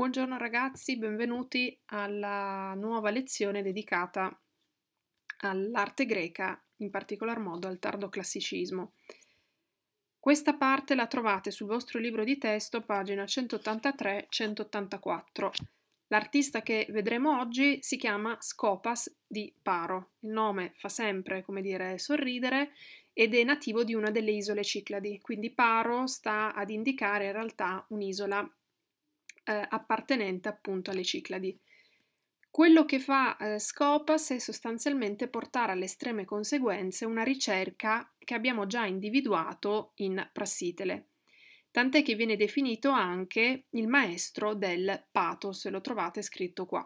Buongiorno ragazzi, benvenuti alla nuova lezione dedicata all'arte greca, in particolar modo al tardo classicismo. Questa parte la trovate sul vostro libro di testo, pagina 183-184. L'artista che vedremo oggi si chiama Scopas di Paro. Il nome fa sempre, come dire, sorridere ed è nativo di una delle isole Cicladi, quindi Paro sta ad indicare in realtà un'isola eh, appartenente appunto alle Cicladi. Quello che fa eh, Scopas è sostanzialmente portare alle estreme conseguenze una ricerca che abbiamo già individuato in Prassitele, tant'è che viene definito anche il maestro del pathos, lo trovate scritto qua.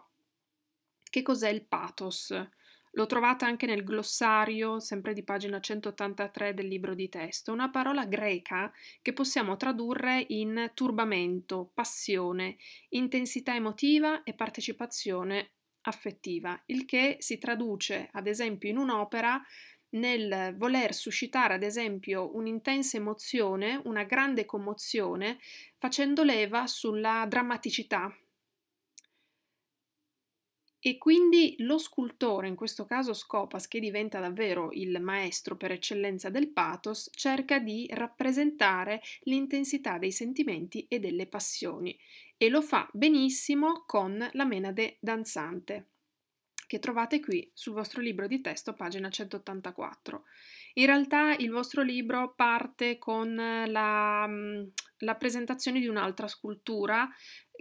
Che cos'è il pathos? L'ho trovata anche nel glossario, sempre di pagina 183 del libro di testo, una parola greca che possiamo tradurre in turbamento, passione, intensità emotiva e partecipazione affettiva, il che si traduce, ad esempio, in un'opera nel voler suscitare, ad esempio, un'intensa emozione, una grande commozione, facendo leva sulla drammaticità e quindi lo scultore, in questo caso Scopas, che diventa davvero il maestro per eccellenza del pathos, cerca di rappresentare l'intensità dei sentimenti e delle passioni e lo fa benissimo con la menade danzante, che trovate qui sul vostro libro di testo, pagina 184. In realtà il vostro libro parte con la, mm, la presentazione di un'altra scultura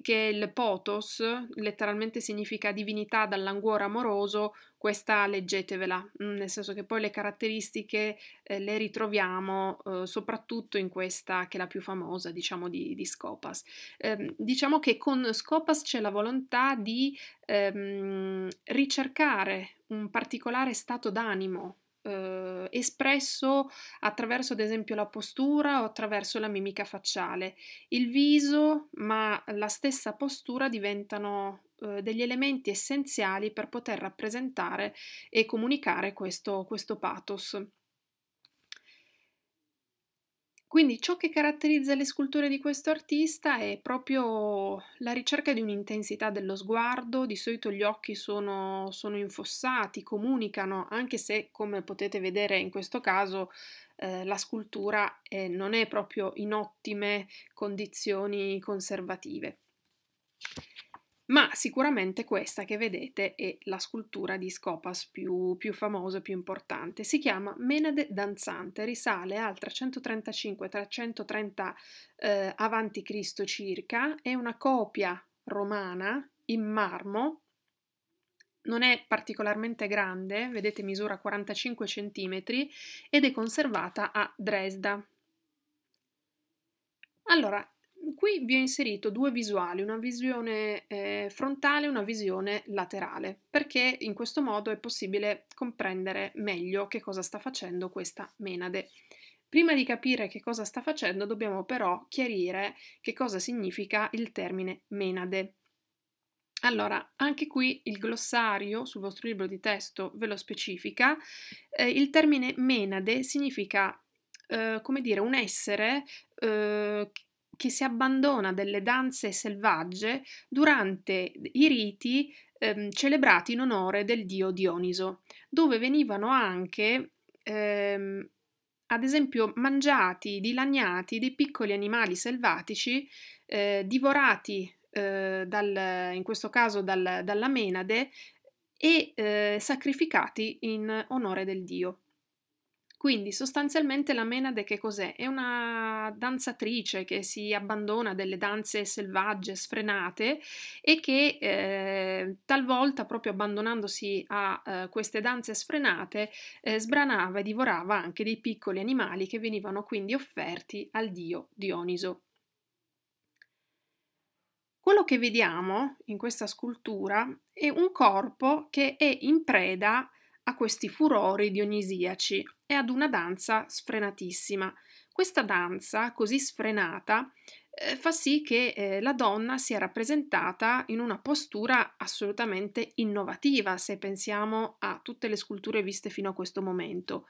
che è il potos, letteralmente significa divinità dal languore amoroso, questa leggetevela, mm, nel senso che poi le caratteristiche eh, le ritroviamo eh, soprattutto in questa che è la più famosa, diciamo, di, di Scopas. Eh, diciamo che con Scopas c'è la volontà di ehm, ricercare un particolare stato d'animo eh, espresso attraverso ad esempio la postura o attraverso la mimica facciale. Il viso, ma la stessa postura diventano eh, degli elementi essenziali per poter rappresentare e comunicare questo, questo pathos. Quindi ciò che caratterizza le sculture di questo artista è proprio la ricerca di un'intensità dello sguardo, di solito gli occhi sono, sono, infossati, comunicano, anche se come potete vedere in questo caso eh, la scultura eh, non è proprio in ottime condizioni conservative ma sicuramente questa che vedete è la scultura di Scopas più, più famosa, più importante. Si chiama Menade danzante, risale al 335-330 eh, a.C. circa, è una copia romana in marmo, non è particolarmente grande, vedete misura 45 cm ed è conservata a Dresda. Allora, qui vi ho inserito due visuali, una visione eh, frontale e una visione laterale, perché in questo modo è possibile comprendere meglio che cosa sta facendo questa menade. Prima di capire che cosa sta facendo dobbiamo però chiarire che cosa significa il termine menade. Allora, anche qui il glossario sul vostro libro di testo ve lo specifica. Eh, il termine menade significa, eh, come dire, un essere eh, che si abbandona delle danze selvagge durante i riti ehm, celebrati in onore del dio Dioniso, dove venivano anche, ehm, ad esempio, mangiati, dilagnati dei piccoli animali selvatici, eh, divorati eh, dal, in questo caso dal, dalla Menade e eh, sacrificati in onore del dio. Quindi sostanzialmente la Menade che cos'è? È una danzatrice che si abbandona a delle danze selvagge, sfrenate e che eh, talvolta proprio abbandonandosi a eh, queste danze sfrenate eh, sbranava e divorava anche dei piccoli animali che venivano quindi offerti al dio Dioniso. Quello che vediamo in questa scultura è un corpo che è in preda a a questi furori dionisiaci e ad una danza sfrenatissima. Questa danza, così sfrenata, eh, fa sì che eh, la donna sia rappresentata in una postura assolutamente innovativa, se pensiamo a tutte le sculture viste fino a questo momento.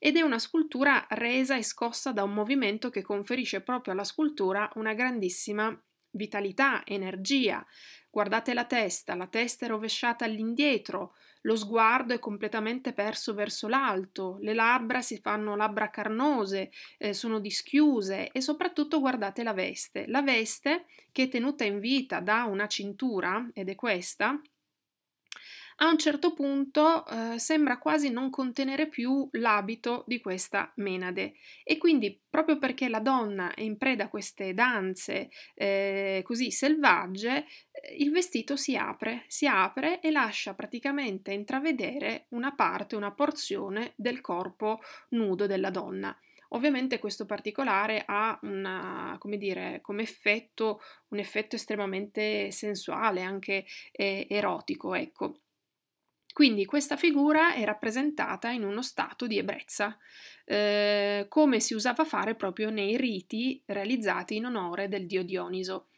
Ed è una scultura resa e scossa da un movimento che conferisce proprio alla scultura una grandissima vitalità, energia. Guardate la testa, la testa è rovesciata all'indietro, lo sguardo è completamente perso verso l'alto, le labbra si fanno labbra carnose, eh, sono dischiuse e soprattutto guardate la veste. La veste, che è tenuta in vita da una cintura, ed è questa, a un certo punto eh, sembra quasi non contenere più l'abito di questa menade e quindi proprio perché la donna è in preda a queste danze eh, così selvagge, eh, il vestito si apre, si apre e lascia praticamente intravedere una parte, una porzione del corpo nudo della donna. Ovviamente questo particolare ha una, come dire, come effetto, un effetto estremamente sensuale, anche eh, erotico, ecco. Quindi questa figura è rappresentata in uno stato di ebbrezza, eh, come si usava fare proprio nei riti realizzati in onore del dio Dioniso.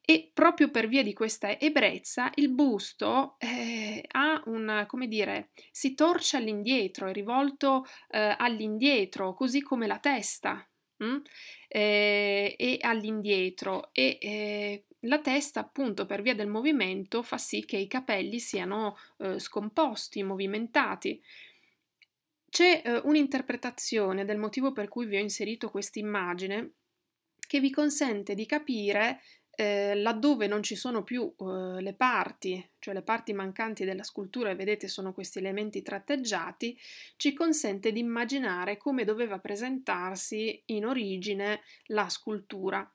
E proprio per via di questa ebbrezza il busto eh, ha un, come dire, si torce all'indietro, è rivolto eh, all'indietro, così come la testa, Mm? Eh, e all'indietro e eh, la testa, appunto, per via del movimento, fa sì che i capelli siano eh, scomposti, movimentati. C'è eh, un'interpretazione del motivo per cui vi ho inserito questa immagine che vi consente di capire eh, laddove non ci sono più eh, le parti, cioè le parti mancanti della scultura, e vedete sono questi elementi tratteggiati, ci consente di immaginare come doveva presentarsi in origine la scultura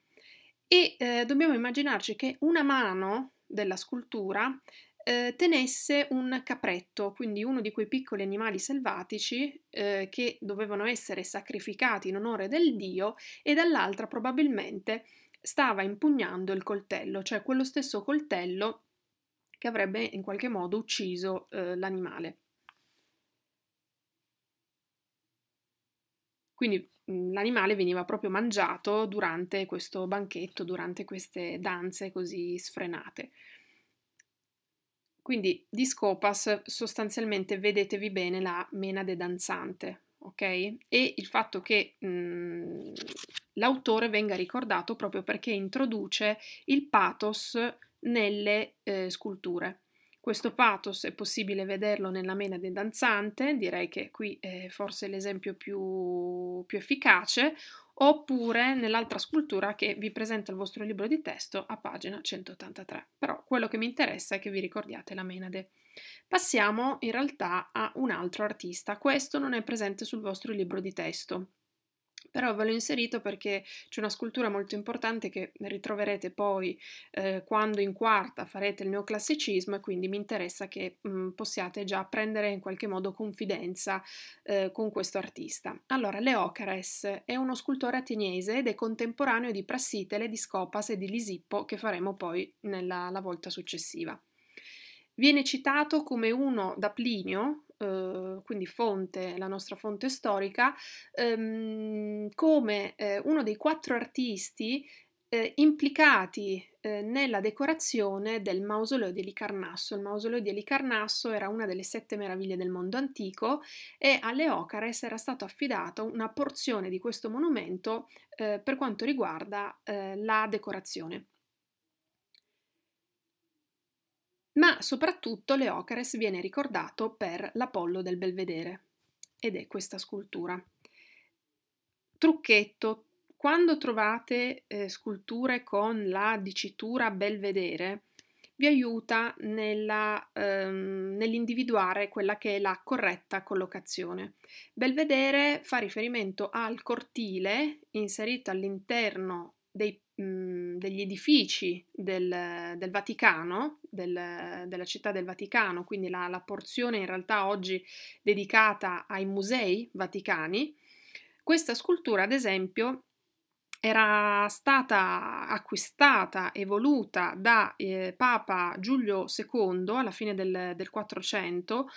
e eh, dobbiamo immaginarci che una mano della scultura eh, tenesse un capretto, quindi uno di quei piccoli animali selvatici eh, che dovevano essere sacrificati in onore del dio e dall'altra probabilmente stava impugnando il coltello, cioè quello stesso coltello che avrebbe in qualche modo ucciso eh, l'animale. Quindi mhmm, l'animale veniva proprio mangiato durante questo banchetto, durante queste danze così sfrenate. Quindi di Scopas sostanzialmente vedetevi bene la menade danzante, ok? E il fatto che mh, mhmm, l'autore venga ricordato proprio perché introduce il pathos nelle eh, sculture. Questo pathos è possibile vederlo nella mena del danzante, direi che qui è forse l'esempio più, più efficace, oppure nell'altra scultura che vi presenta il vostro libro di testo a pagina 183. Però quello che mi interessa è che vi ricordiate la Menade. Passiamo in realtà a un altro artista, questo non è presente sul vostro libro di testo però ve l'ho inserito perché c'è una scultura molto importante che ritroverete poi eh, quando in quarta farete il neoclassicismo e quindi mi interessa che mh, mm, possiate già prendere in qualche modo confidenza eh, con questo artista. Allora, Leocares è uno scultore ateniese ed è contemporaneo di Prassitele, di Scopas e di Lisippo che faremo poi nella volta successiva. Viene citato come uno da Plinio, Uhm, quindi fonte, la nostra fonte storica, ehm, come eh, uno dei quattro artisti eh, implicati eh, nella decorazione del mausoleo di Alicarnasso. Il mausoleo di Alicarnasso era una delle sette meraviglie del mondo antico e alle Ocares era stata affidata una porzione di questo monumento eh, per quanto riguarda eh, la decorazione. ma soprattutto Leocares viene ricordato per l'Apollo del Belvedere, ed è questa scultura. Trucchetto, quando trovate eh, sculture con la dicitura Belvedere, vi aiuta nella, ehm, nell'individuare quella che è la corretta collocazione. Belvedere fa riferimento al cortile inserito all'interno dei mh, mhmm, degli edifici del, del Vaticano, del, della città del Vaticano, quindi la, la, porzione in realtà oggi dedicata ai musei vaticani, questa scultura, ad esempio, era stata acquistata e voluta da eh, Papa Giulio II alla fine del, del 400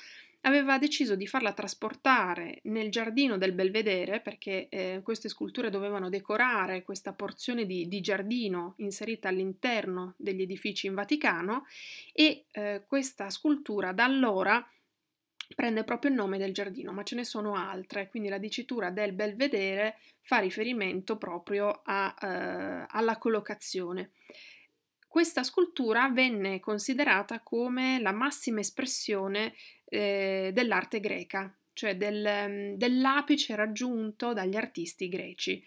aveva deciso di farla trasportare nel giardino del Belvedere, perché eh, queste sculture dovevano decorare questa porzione di, di, giardino inserita all'interno degli edifici in Vaticano, e eh, questa scultura da allora prende proprio il nome del giardino, ma ce ne sono altre, quindi la dicitura del Belvedere fa riferimento proprio a, eh, alla collocazione. Questa scultura venne considerata come la massima espressione eh, dell'arte greca, cioè del, mm, dell'apice raggiunto dagli artisti greci.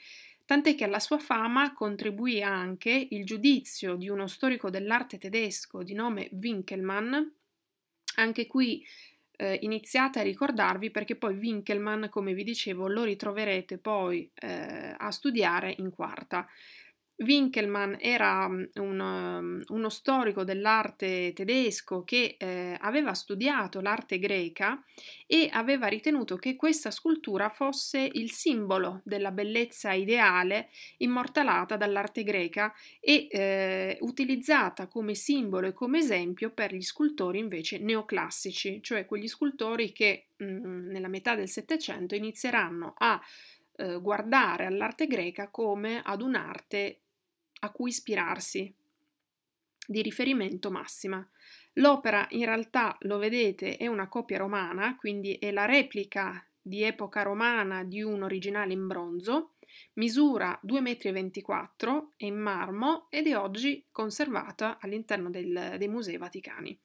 Tant'è che alla sua fama contribuì anche il giudizio di uno storico dell'arte tedesco di nome Winkelmann, anche qui eh, iniziate a ricordarvi perché poi Winkelmann, come vi dicevo, lo ritroverete poi eh, a studiare in quarta. Winkelmann era mm, un, mm, uno storico dell'arte tedesco che eh, aveva studiato l'arte greca e aveva ritenuto che questa scultura fosse il simbolo della bellezza ideale immortalata dall'arte greca e eh, utilizzata come simbolo e come esempio per gli scultori invece neoclassici, cioè quegli scultori che mh, mm, nella metà del Settecento inizieranno a eh, guardare all'arte greca come ad un'arte a cui ispirarsi, di riferimento massima. L'opera in realtà, lo vedete, è una copia romana, quindi è la replica di epoca romana di un originale in bronzo, misura 2,24 m, è in marmo ed è oggi conservata all'interno del, dei musei vaticani.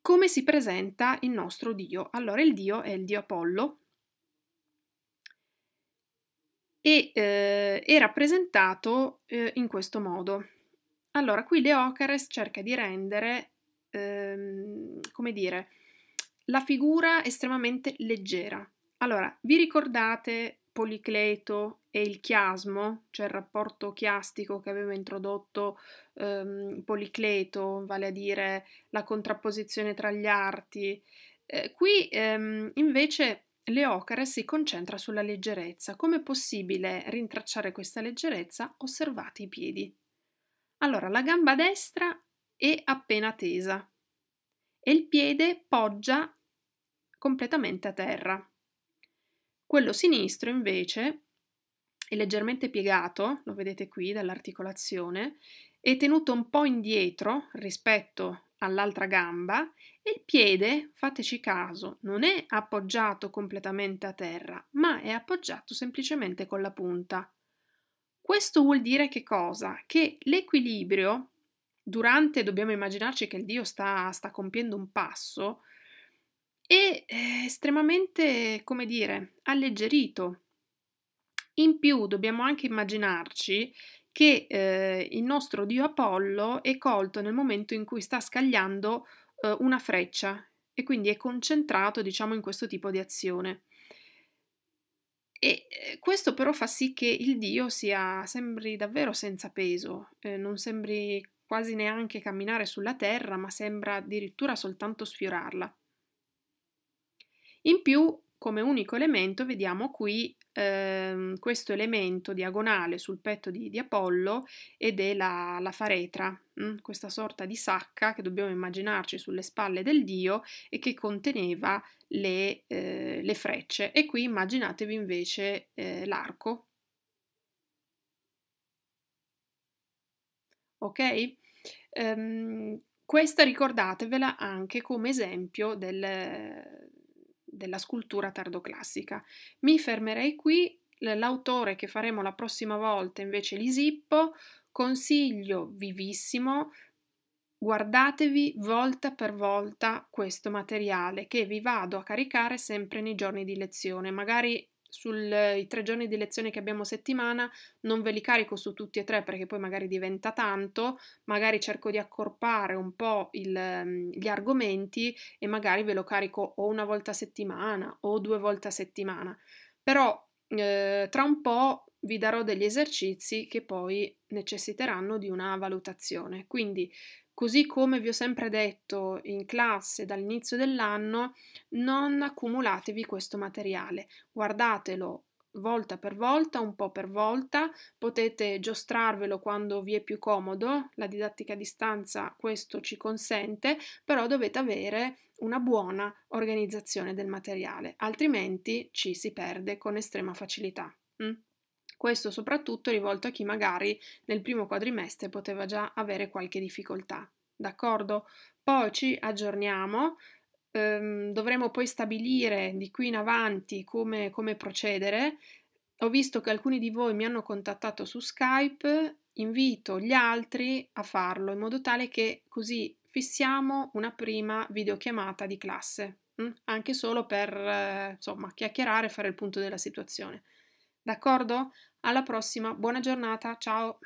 Come si presenta il nostro Dio? Allora il Dio è il Dio Apollo, e eh, è rappresentato eh, in questo modo. Allora, qui Leocares cerca di rendere, ehm, come dire, la figura estremamente leggera. Allora, vi ricordate Policleto e il chiasmo, cioè il rapporto chiastico che aveva introdotto ehm, Policleto, vale a dire la contrapposizione tra gli arti? Eh, qui ehm, invece Leocara si concentra sulla leggerezza. Come è possibile rintracciare questa leggerezza? Osservate i piedi. Allora, la gamba destra è appena tesa e il piede poggia completamente a terra. Quello sinistro invece è leggermente piegato, lo vedete qui dall'articolazione, è tenuto un po' indietro rispetto all'altra gamba il piede, fateci caso, non è appoggiato completamente a terra, ma è appoggiato semplicemente con la punta. Questo vuol dire che cosa? Che l'equilibrio, durante dobbiamo immaginarci che il Dio sta, sta compiendo un passo, è eh, estremamente, come dire, alleggerito. In più dobbiamo anche immaginarci che eh, il nostro dio Apollo è colto nel momento in cui sta scagliando eh, una freccia e quindi è concentrato, diciamo, in questo tipo di azione. E eh, questo però fa sì che il Dio sia, sembri davvero senza peso, eh, non sembri quasi neanche camminare sulla terra, ma sembra addirittura soltanto sfiorarla. In più, come unico elemento, vediamo qui ehm, questo elemento diagonale sul petto di, di Apollo ed è la, la faretra, mh? Mm? questa sorta di sacca che dobbiamo immaginarci sulle spalle del dio e che conteneva le, eh, le frecce. E qui immaginatevi invece eh, l'arco. Ok? Ehm, questa ricordatevela anche come esempio del, della scultura tardoclassica. Mi fermerei qui, l'autore che faremo la prossima volta invece Lisippo, consiglio vivissimo Guardatevi volta per volta questo materiale che vi vado a caricare sempre nei giorni di lezione, magari sui tre giorni di lezione che abbiamo settimana non ve li carico su tutti e tre perché poi magari diventa tanto, magari cerco di accorpare un po' il, mm, gli argomenti e magari ve lo carico o una volta a settimana o due volte a settimana. Però eh, tra un po' vi darò degli esercizi che poi necessiteranno di una valutazione. Quindi Così come vi ho sempre detto in classe dall'inizio dell'anno, non accumulatevi questo materiale, guardatelo volta per volta, un po' per volta, potete giostrarvelo quando vi è più comodo, la didattica a distanza questo ci consente, però dovete avere una buona organizzazione del materiale, altrimenti ci si perde con estrema facilità. Mm? questo soprattutto rivolto a chi magari nel primo quadrimestre poteva già avere qualche difficoltà. D'accordo? Poi ci aggiorniamo, ehm, dovremo poi stabilire di qui in avanti come, come procedere. Ho visto che alcuni di voi mi hanno contattato su Skype, invito gli altri a farlo in modo tale che così fissiamo una prima videochiamata di classe, hm? anche solo per eh, insomma chiacchierare e fare il punto della situazione. D'accordo? Alla prossima, buona giornata, ciao!